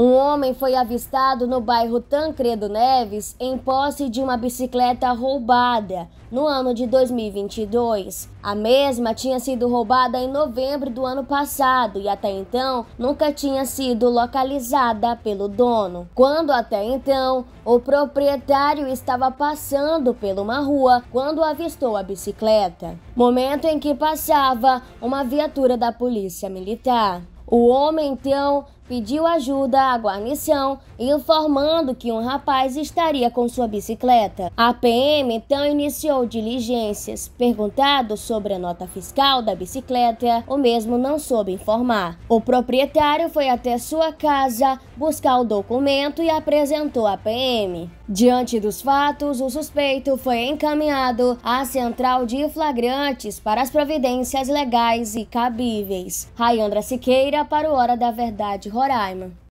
Um homem foi avistado no bairro Tancredo Neves em posse de uma bicicleta roubada no ano de 2022. A mesma tinha sido roubada em novembro do ano passado e até então nunca tinha sido localizada pelo dono. Quando até então o proprietário estava passando por uma rua quando avistou a bicicleta, momento em que passava uma viatura da polícia militar. O homem então pediu ajuda à guarnição, informando que um rapaz estaria com sua bicicleta. A PM então iniciou diligências. Perguntado sobre a nota fiscal da bicicleta, o mesmo não soube informar. O proprietário foi até sua casa buscar o documento e apresentou à PM. Diante dos fatos, o suspeito foi encaminhado à central de flagrantes para as providências legais e cabíveis. Rayandra Siqueira para o Hora da Verdade Roraima.